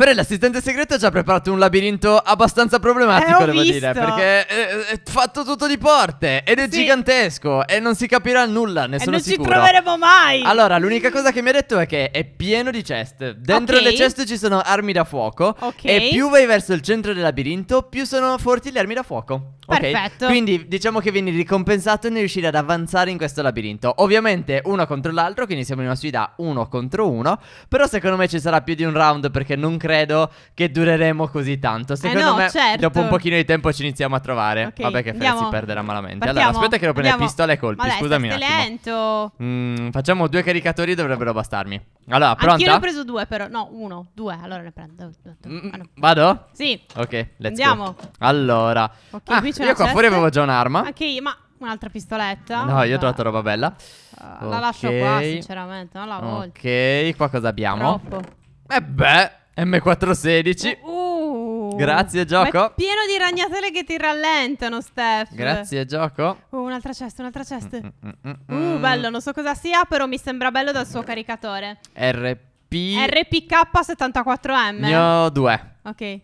Però l'assistente segreto ha già preparato un labirinto abbastanza problematico, eh, devo visto. dire. Perché è, fatto tutto di porte ed è sì. gigantesco e non si capirà nulla, ne e sono non sicuro. ci troveremo mai. Allora, l'unica cosa che mi ha detto è che è pieno di ceste. Dentro okay. le ceste ci sono armi da fuoco. Ok. E più vai verso il centro del labirinto, più sono forti le armi da fuoco. Okay. Perfetto. Quindi diciamo che vieni ricompensato nel riuscire ad avanzare in questo labirinto. Ovviamente uno contro l'altro, quindi siamo in una sfida uno contro uno. Però secondo me ci sarà più di un round perché non credo credo che dureremo così tanto. Eh Secondo eh no, me, certo. dopo un pochino di tempo ci iniziamo a trovare. Okay, Vabbè, che Fred si perderà malamente. Partiamo, allora, aspetta che lo prenda pistola e colpi. Vabbè, Scusami. Un lento. Mm, facciamo due caricatori, dovrebbero bastarmi. Allora, pronta? Io ne ho preso due, però. No, uno, due. Allora ne prendo. Due, due. Mm, ah, no. Vado? Sì. Ok, let's Andiamo. Go. Allora. Okay, ah, io qua cesta. fuori avevo già un'arma. Anche io, ma un'altra pistoletta. No, io ho trovato roba bella. Uh, okay. La lascio qua, sinceramente. Non la voglio. Ok, qua cosa abbiamo? Troppo. E eh beh. M416. Uh, uh, Grazie gioco. è pieno di ragnatele che ti rallentano, Steph. Grazie gioco. Uh, un'altra cesta, un'altra cesta. Mm mm, mm, mm, mm, uh, bello, non so cosa sia, però mi sembra bello dal suo caricatore. RP RPK74M. Ne ho due. Ok. Io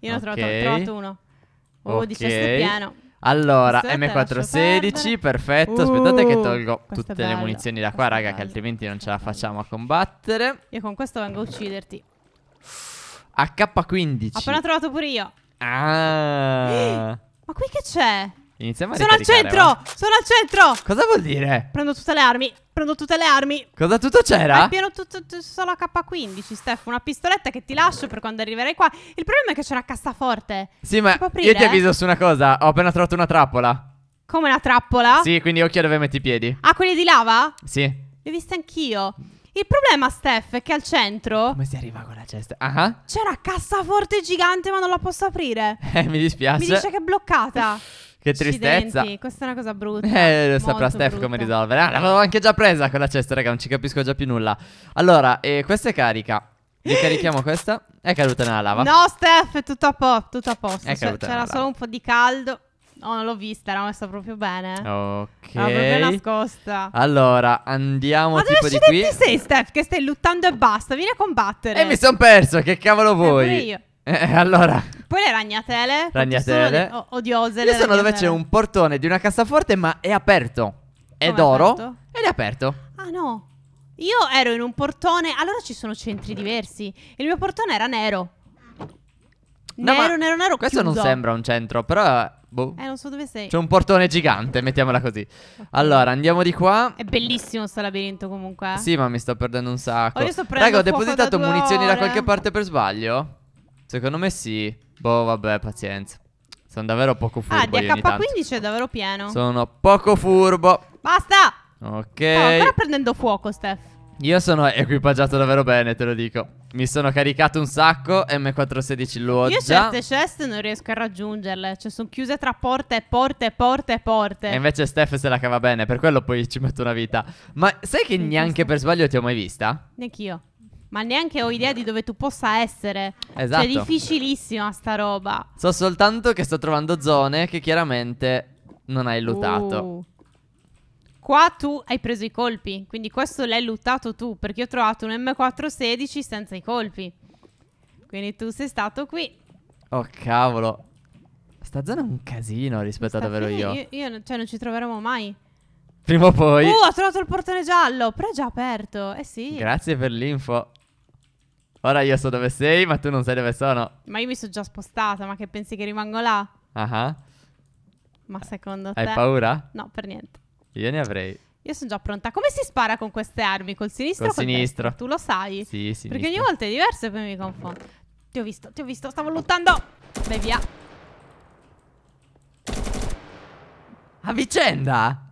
ne ho trovato, trovato uno. Oh, okay. di chest pieno. Allora, M416, perfetto. Uh, Aspettate che uh, tolgo tutte le munizioni da qua, questo raga, che altrimenti non ce la facciamo a combattere. Io con questo vengo a ucciderti. AK15. Ho appena trovato pure io. Ah. ma qui che c'è? Iniziamo a Sono al centro! Va. Sono al centro! Cosa vuol dire? Prendo tutte le armi. Prendo tutte le armi. Cosa tutto c'era? È pieno tutto, tutto solo ak 15 Steph. Una pistoletta che ti lascio per quando arriverai qua. Il problema è che c'è una cassaforte. Sì, ma io ti avviso su una cosa. Ho appena trovato una trappola. Come una trappola? Sì, quindi occhio dove metti i piedi. Ah, quelli di lava? Sì. Li ho visti anch'io. Il problema, Steph, è che al centro Come si arriva con la cesta? Ah. ah. c'è una cassaforte gigante, ma non la posso aprire. Eh, mi dispiace. Mi dice che è bloccata. che tristezza. Accidenti, questa è una cosa brutta. Eh, lo saprà Steph brutta. come risolvere. Ah, l'avevo anche già presa con la cesta, raga, non ci capisco già più nulla. Allora, eh, questa è carica. Ricarichiamo questa. È caduta nella lava. No, Steph, tutto a, po- tutto a posto. È cioè, caduta c'era solo un po' di caldo. Oh, non l'ho vista, era messa proprio bene. Ok. L'ho proprio nascosta. Allora, andiamo Ma tipo di qui. Ma dove sei, Steph? Che stai luttando e basta. Vieni a combattere. E mi son perso, che cavolo vuoi? Eh, io. Eh, allora. Poi le ragnatele. Ragnatele. Sono odiose. Io sono dove c'è un portone di una cassaforte, ma è aperto. È d'oro. Ed è aperto. Ah, no. Io ero in un portone. Allora ci sono centri diversi. Il mio portone era nero. No, nero, nero, nero. Questo chiuso. non sembra un centro, però. Boh. Eh, non so dove sei. C'è un portone gigante, mettiamola così. Allora, andiamo di qua. È bellissimo sto labirinto comunque. Sì, ma mi sto perdendo un sacco. Oh, io sto Raga, ho depositato da munizioni ore. da qualche parte per sbaglio? Secondo me sì. Boh, vabbè, pazienza. Sono davvero poco ah, furbo. Ah, DH15 è davvero pieno. Sono poco furbo. Basta. Ok. Stavo ancora prendendo fuoco, Steph. Io sono equipaggiato davvero bene, te lo dico. Mi sono caricato un sacco, M416 l'ho Io già. Io certe ceste non riesco a raggiungerle, cioè sono chiuse tra porte e porte e porte e porte. E invece Steph se la cava bene, per quello poi ci metto una vita. Ma sai che neanche per sbaglio ti ho mai vista? Neanch'io. Ma neanche ho idea di dove tu possa essere. Cioè, esatto. Cioè è difficilissima sta roba. So soltanto che sto trovando zone che chiaramente non hai lootato. Uh. Qua tu hai preso i colpi, quindi questo l'hai luttato tu, perché ho trovato un M416 senza i colpi. Quindi tu sei stato qui. Oh cavolo. Sta zona è un casino rispetto a davvero io. io. Io, cioè, non ci troveremo mai. Prima o poi. Uh, ho trovato il portone giallo, però è già aperto. Eh sì. Grazie per l'info. Ora io so dove sei, ma tu non sai dove sono. Ma io mi sono già spostata, ma che pensi che rimango là? Ah. Uh -huh. Ma secondo Hai te? Hai paura? No, per niente. Io ne avrei. Io sono già pronta. Come si spara con queste armi? Col sinistro? Col, col sinistro. Destro? Tu lo sai. Sì, sinistro. Perché ogni volta è diverso e poi mi confondo. Ti ho visto, ti ho visto, stavo lottando. Vai via. A vicenda.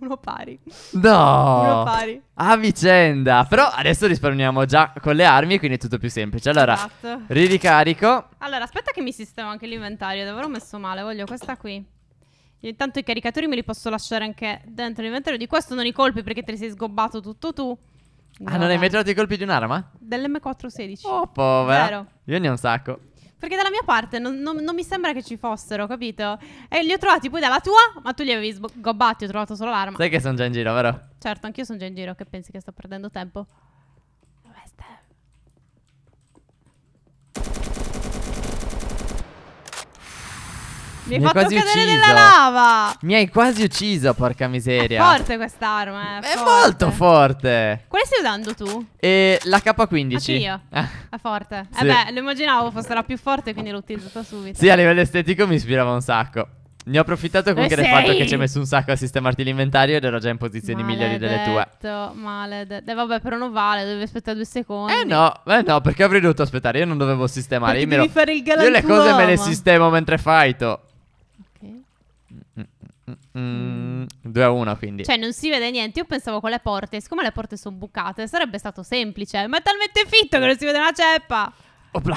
Uno pari. No. Uno pari. A vicenda. Però adesso risparmiamo già con le armi, quindi è tutto più semplice. Allora, esatto. riricarico. Allora, aspetta che mi sistemo anche l'inventario. Dove l'ho messo male? Voglio questa qui. Intanto i caricatori me li posso lasciare anche dentro l'inventario. Di questo non i colpi perché te li sei sgobbato tutto tu. No, ah, non hai mai trovato i colpi di un'arma? Dell'M416. Oh, povera. Vero. Io ne ho un sacco. Perché dalla mia parte non, non, non, mi sembra che ci fossero, capito? E li ho trovati poi dalla tua, ma tu li avevi sgobbati, ho trovato solo l'arma. Sai che sono già in giro, vero? Certo, anch'io sono già in giro, che pensi che sto perdendo tempo? Mi hai fatto cadere ucciso. nella lava. Mi hai quasi ucciso, porca miseria. È forte quest'arma, eh. È forte. molto forte. Quale stai usando tu? Eh, la K15. Io. Ah. È forte. Eh sì. Eh beh, lo immaginavo fosse la più forte, quindi l'ho utilizzata subito. Sì, a livello estetico mi ispirava un sacco. Ne ho approfittato comunque del eh, fatto che ci hai messo un sacco a sistemarti l'inventario ed ero già in posizioni maledetto, migliori delle tue. Maledetto. Eh, vabbè, però non vale, devi aspettare due secondi. Eh no, eh no, perché avrei dovuto aspettare, io non dovevo sistemare. Perché io, devi ero... fare il io le cose me le sistemo mentre fighto. Mm, 2 mm, mm, mm, a 1 quindi Cioè non si vede niente Io pensavo con le porte Siccome le porte sono bucate Sarebbe stato semplice Ma è talmente fitto Che non si vede una ceppa Opla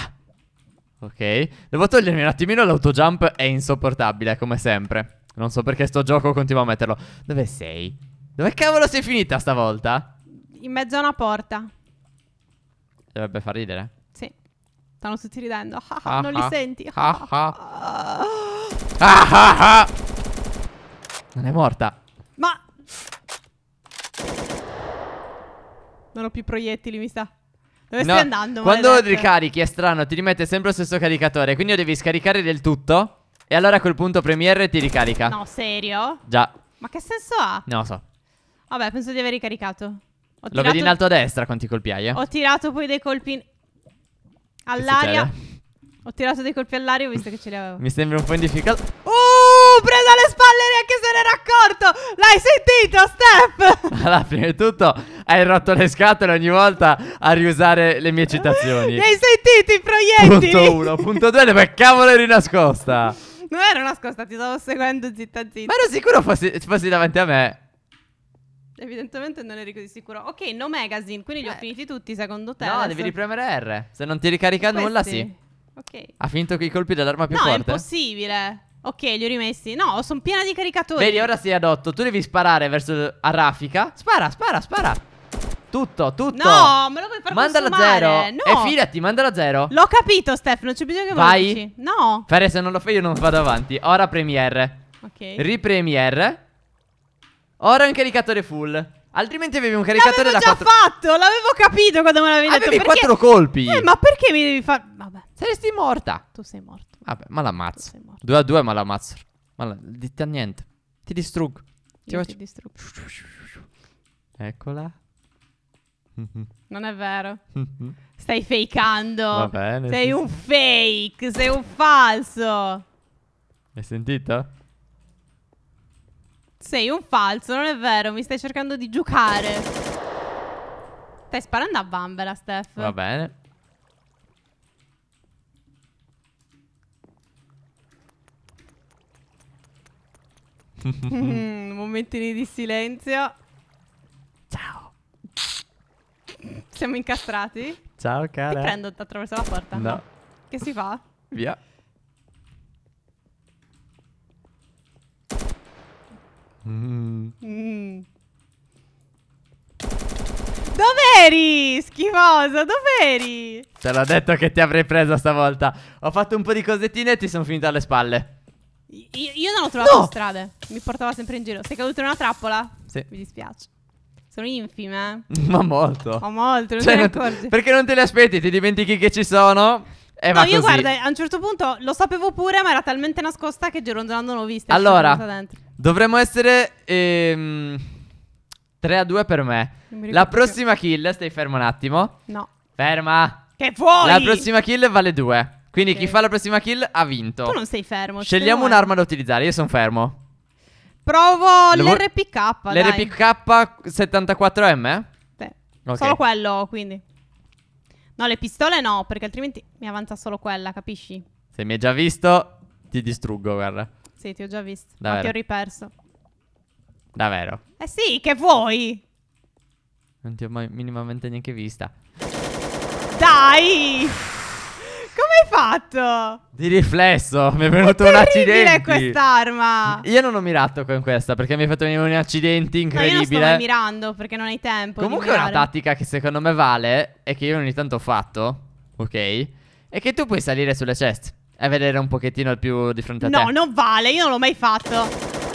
Ok Devo togliermi un attimino L'autojump è insopportabile Come sempre Non so perché sto gioco Continuo a metterlo Dove sei? Dove cavolo sei finita stavolta? In mezzo a una porta Dovrebbe far ridere Sì Stanno tutti ridendo ah, ah, Non li ah, senti ah, ah. Ah, ah, ah. Non è morta. Ma... Non ho più proiettili, mi sa. Dove no, stai andando? Quando maledetto? ricarichi è strano, ti rimette sempre lo stesso caricatore. Quindi devi scaricare del tutto. E allora a quel punto premi ti ricarica. No, serio? Già. Ma che senso ha? Non lo so. Vabbè, penso di aver ricaricato. Ho lo tirato... vedi in alto a destra quanti colpi hai, eh? Ho tirato poi dei colpi... All'aria... Ho tirato dei colpi all'aria visto che ce li avevo. Mi sembra un po' in difficoltà. Uh, preso alle spalle neanche se n'era accorto. L'hai sentito, Steph? Allora, prima di tutto hai rotto le scatole ogni volta a riusare le mie citazioni. Li hai sentito i proiettili? Punto uno. Punto due, dove cavolo eri nascosta? Non ero nascosta, ti stavo seguendo zitta zitta. Ma ero sicuro fossi, fossi davanti a me. Evidentemente non eri così sicuro. Ok, no magazine, quindi li ho finiti tutti secondo te. No, adesso... devi ripremere R. Se non ti ricarica Questi. nulla, sì. Ok. Ha finito con i colpi dell'arma più no, forte? No, è impossibile. Ok, li ho rimessi. No, sono piena di caricatori. Vedi, ora sei ad 8. Tu devi sparare verso a Raffica. Spara, spara, spara. Tutto, tutto. No, me lo vuoi far Mandalo a zero. No. E fidati, a zero. L'ho capito, Steph, non c'è bisogno che Vai. No. Fare, se non lo fai io non vado avanti. Ora premiere. Ok. Ripremiere. Ora un caricatore full. Altrimenti avevi un caricatore da 4 L'avevo già quattro... fatto, l'avevo capito quando me l'avevi ah, detto Avevi perché... 4 colpi Eh ma perché mi devi fare... Vabbè Saresti morta Tu sei morto Vabbè ma l'ammazzo sei Due a due ma l'ammazzo Ma la... dite a niente Ti distruggo Ti, faccio... ti distruggo Eccola non è vero. Stai fakeando. Va bene. Sei un fake, sei un falso. Hai sentito? Sei un falso, non è vero, mi stai cercando di giocare. Stai sparando a bambera, Steph. Va bene. mm, momentini di silenzio. Ciao. Siamo incastrati? Ciao, cara. Ti prendo attraverso la porta? No. Che si fa? Via. Mm. Mm. Dov'eri? Dove eri? Te l'ho detto che ti avrei preso stavolta. Ho fatto un po' di cosettine e ti sono finito alle spalle. Io, io non ho trovato no! strade. Mi portava sempre in giro. Sei caduto in una trappola? Sì. Mi dispiace. Sono infime. Eh. Ma molto. Ma molto, non cioè, te ne accorgi. Perché non te le aspetti? Ti dimentichi che ci sono? E no, io così. guarda, a un certo punto lo sapevo pure, ma era talmente nascosta che gironzolando l'ho vista. Allora, Dovremmo essere ehm, 3 a 2 per me. La prossima kill, stai fermo un attimo. No. Ferma. Che vuoi? La prossima kill vale 2. Quindi okay. chi fa la prossima kill ha vinto. Tu non sei fermo. Scegliamo un'arma da utilizzare. Io sono fermo. Provo Devo... l'RPK. L'RPK 74M? Sì. Okay. Solo quello, quindi. No, le pistole no, perché altrimenti mi avanza solo quella, capisci? Se mi hai già visto, ti distruggo, guarda. Sì, ti ho già visto. Davvero? Ma ti ho riperso. Davvero? Eh sì, che vuoi? Non ti ho mai minimamente neanche vista. Dai! Come hai fatto? Di riflesso, mi è venuto è un accidente. quest'arma. Io non ho mirato con questa perché mi hai fatto venire un accidente incredibile. No, io non mirando perché non hai tempo. Comunque una tattica che secondo me vale e che io ogni tanto ho fatto, ok? È che tu puoi salire sulle ceste. E vedere un pochettino il più di fronte a no, te. No, non vale, io non l'ho mai fatto.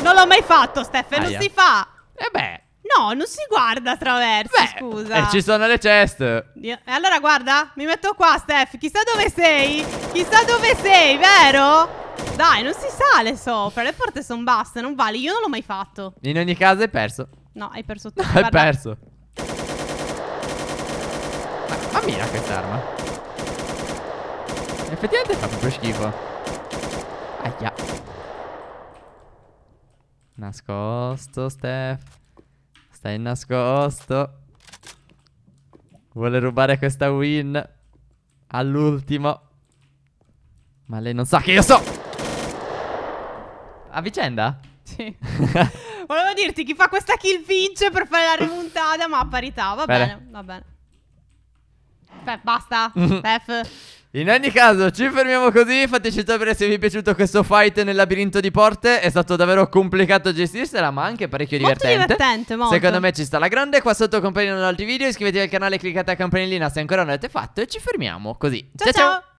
Non l'ho mai fatto, Stefano, ah, non si fa. E eh beh. No, non si guarda attraverso, Beh, scusa. E eh, ci sono le chest. E allora guarda, mi metto qua, Steph. Chissà dove sei. Chissà dove sei, vero? Dai, non si sale sopra. Le porte sono basse, non vale. Io non l'ho mai fatto. In ogni caso hai perso. No, hai perso tutto. No, hai perso. Ma, ma mira quest'arma. Effettivamente fa proprio schifo. Aia. Nascosto, Steph. Stai nascosto. Vuole rubare questa win. All'ultimo. Ma lei non sa che io so. A vicenda? Sì. Volevo dirti, chi fa questa kill vince per fare la remontata, ma a parità. Va bene, bene va bene. Beh, basta. Steph. In ogni caso ci fermiamo così Fateci sapere se vi è piaciuto questo fight nel labirinto di porte È stato davvero complicato gestirsela ma anche parecchio molto divertente divertente molto. Secondo me ci sta la grande Qua sotto compaiono altri video Iscrivetevi al canale cliccate a campanellina se ancora non l'avete fatto E ci fermiamo così Ciao ciao, ciao. ciao.